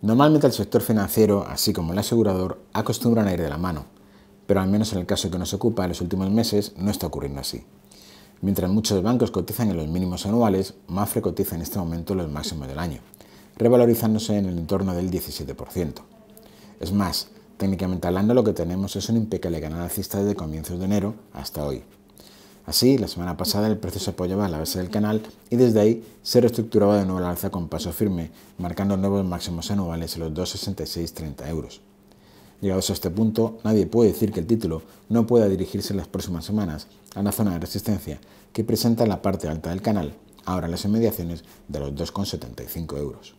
Normalmente el sector financiero, así como el asegurador, acostumbran a ir de la mano, pero al menos en el caso que nos ocupa en los últimos meses no está ocurriendo así. Mientras muchos bancos cotizan en los mínimos anuales, Mafre cotiza en este momento los máximos del año, revalorizándose en el entorno del 17%. Es más, técnicamente hablando lo que tenemos es un impecable ganada desde comienzos de enero hasta hoy. Así, la semana pasada el precio se apoyaba a la base del canal y desde ahí se reestructuraba de nuevo la alza con paso firme, marcando nuevos máximos anuales en los 266,30 euros. Llegados a este punto, nadie puede decir que el título no pueda dirigirse en las próximas semanas a la zona de resistencia que presenta la parte alta del canal, ahora en las inmediaciones de los 2,75 euros.